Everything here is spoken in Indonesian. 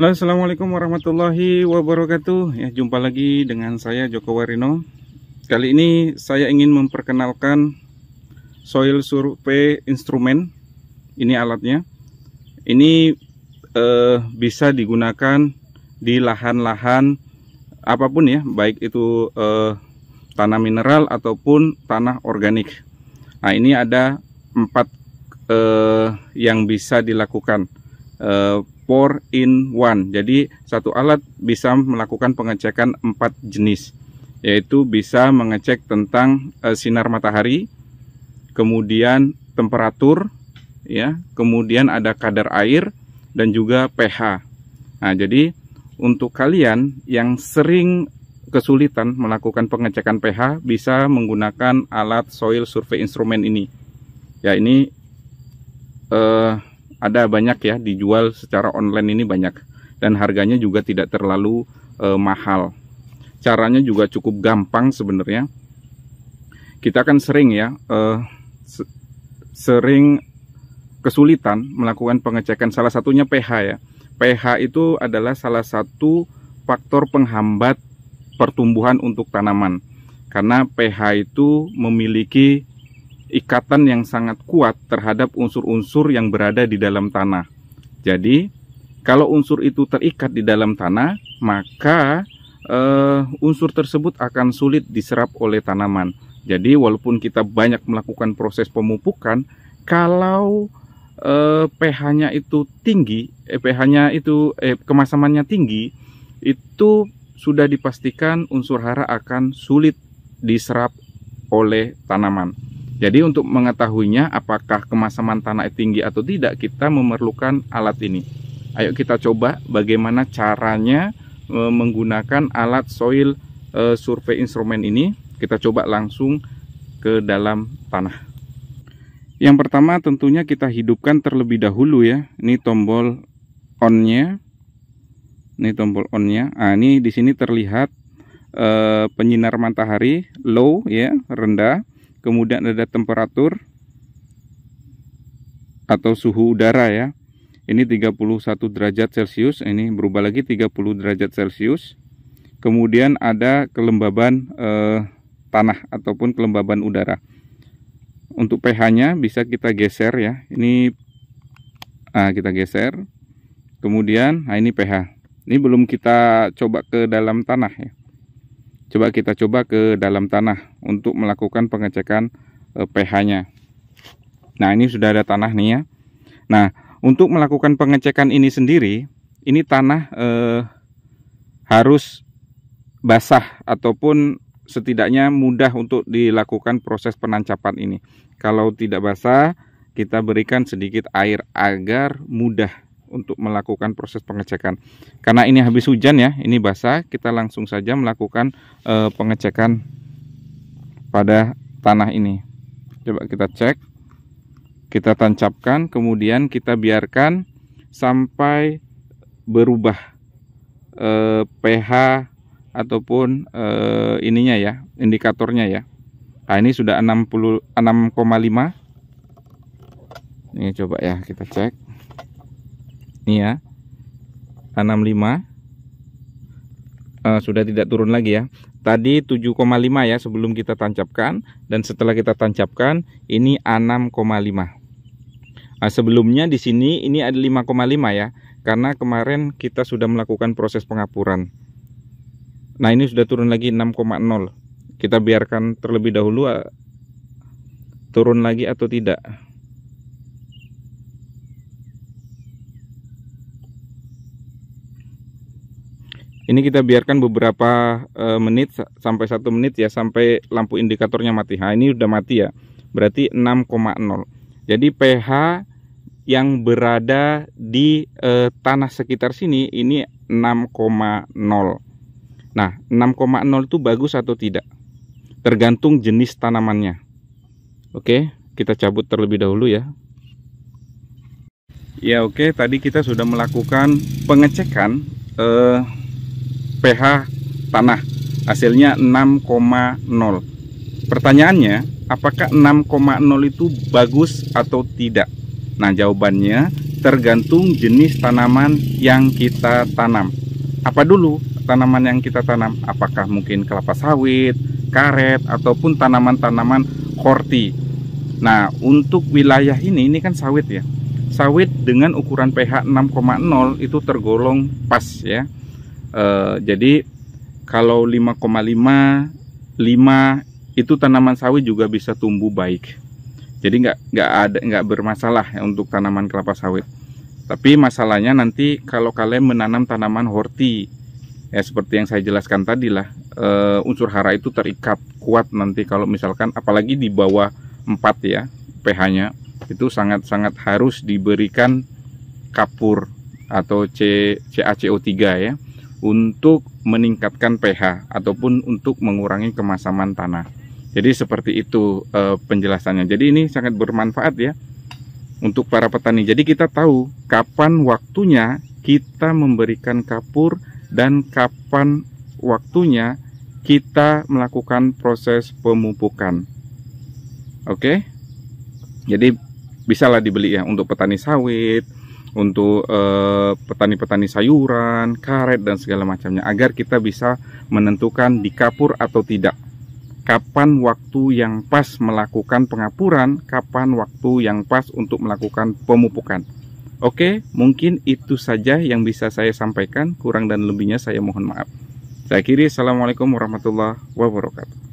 Halo, Assalamualaikum warahmatullahi wabarakatuh ya, Jumpa lagi dengan saya Joko Warino Kali ini saya ingin memperkenalkan Soil survey instrumen Ini alatnya Ini eh, bisa digunakan di lahan-lahan apapun ya Baik itu eh, tanah mineral ataupun tanah organik Nah ini ada empat eh, yang bisa dilakukan 4 eh, four in one. Jadi satu alat bisa melakukan pengecekan empat jenis, yaitu bisa mengecek tentang uh, sinar matahari, kemudian temperatur, ya, kemudian ada kadar air dan juga pH. Nah, jadi untuk kalian yang sering kesulitan melakukan pengecekan pH bisa menggunakan alat soil survey instrument ini. Ya, ini eh, ada banyak ya dijual secara online ini banyak dan harganya juga tidak terlalu eh, mahal. Caranya juga cukup gampang sebenarnya. Kita akan sering ya eh, sering kesulitan melakukan pengecekan salah satunya pH ya. pH itu adalah salah satu faktor penghambat pertumbuhan untuk tanaman karena pH itu memiliki ikatan yang sangat kuat terhadap unsur-unsur yang berada di dalam tanah. Jadi, kalau unsur itu terikat di dalam tanah, maka uh, unsur tersebut akan sulit diserap oleh tanaman. Jadi, walaupun kita banyak melakukan proses pemupukan, kalau eh, pH-nya itu tinggi, eh, pH-nya itu eh, kemasamannya tinggi, itu sudah dipastikan unsur hara akan sulit diserap oleh tanaman. Jadi untuk mengetahuinya apakah kemasaman tanah tinggi atau tidak kita memerlukan alat ini. Ayo kita coba bagaimana caranya e, menggunakan alat soil e, survei instrumen ini. Kita coba langsung ke dalam tanah. Yang pertama tentunya kita hidupkan terlebih dahulu ya. Ini tombol onnya. Ini tombol onnya. nya Ah ini di sini terlihat e, penyinar matahari low ya, rendah kemudian ada temperatur atau suhu udara ya ini 31 derajat celcius ini berubah lagi 30 derajat celcius kemudian ada kelembaban eh, tanah ataupun kelembaban udara untuk pH nya bisa kita geser ya ini ah, kita geser kemudian nah ini pH ini belum kita coba ke dalam tanah ya coba kita coba ke dalam tanah untuk melakukan pengecekan eh, pH-nya. Nah, ini sudah ada tanah nih ya. Nah, untuk melakukan pengecekan ini sendiri, ini tanah eh, harus basah ataupun setidaknya mudah untuk dilakukan proses penancapan ini. Kalau tidak basah, kita berikan sedikit air agar mudah untuk melakukan proses pengecekan. Karena ini habis hujan ya, ini basah, kita langsung saja melakukan e, pengecekan pada tanah ini. Coba kita cek. Kita tancapkan, kemudian kita biarkan sampai berubah e, pH ataupun e, ininya ya, indikatornya ya. Nah, ini sudah 66,5. Ini coba ya kita cek. Ini ya. A65 uh, eh, sudah tidak turun lagi ya. Tadi 7,5 ya sebelum kita tancapkan dan setelah kita tancapkan ini A6,5. Nah, eh, sebelumnya di sini ini ada 5,5 ya karena kemarin kita sudah melakukan proses pengapuran. Nah, ini sudah turun lagi 6,0. Kita biarkan terlebih dahulu eh, turun lagi atau tidak. Ini kita biarkan beberapa e, menit sampai satu menit ya sampai lampu indikatornya mati. Nah, ini udah mati ya. Berarti 6,0. Jadi pH yang berada di e, tanah sekitar sini ini 6,0. Nah, 6,0 itu bagus atau tidak? Tergantung jenis tanamannya. Oke, kita cabut terlebih dahulu ya. Ya oke, tadi kita sudah melakukan pengecekan eh, pH tanah hasilnya 6,0 pertanyaannya apakah 6,0 itu bagus atau tidak nah jawabannya tergantung jenis tanaman yang kita tanam apa dulu tanaman yang kita tanam apakah mungkin kelapa sawit karet ataupun tanaman-tanaman korti? nah untuk wilayah ini ini kan sawit ya sawit dengan ukuran pH 6,0 itu tergolong pas ya Eh, jadi kalau 5,5 5 itu tanaman sawit juga bisa tumbuh baik. Jadi nggak nggak ada nggak bermasalah ya untuk tanaman kelapa sawit. Tapi masalahnya nanti kalau kalian menanam tanaman horti ya seperti yang saya jelaskan tadi lah uh, unsur hara itu terikat kuat nanti kalau misalkan apalagi di bawah 4 ya pH-nya itu sangat-sangat harus diberikan kapur atau C, CaCO3 ya untuk meningkatkan pH ataupun untuk mengurangi kemasaman tanah. Jadi seperti itu e, penjelasannya. Jadi ini sangat bermanfaat ya untuk para petani. Jadi kita tahu kapan waktunya kita memberikan kapur dan kapan waktunya kita melakukan proses pemupukan. Oke. Jadi bisalah dibeli ya untuk petani sawit, untuk eh, petani-petani uh, sayuran, karet dan segala macamnya agar kita bisa menentukan di kapur atau tidak. Kapan waktu yang pas melakukan pengapuran, kapan waktu yang pas untuk melakukan pemupukan. Oke, mungkin itu saja yang bisa saya sampaikan. Kurang dan lebihnya saya mohon maaf. Saya akhiri, Assalamualaikum warahmatullahi wabarakatuh.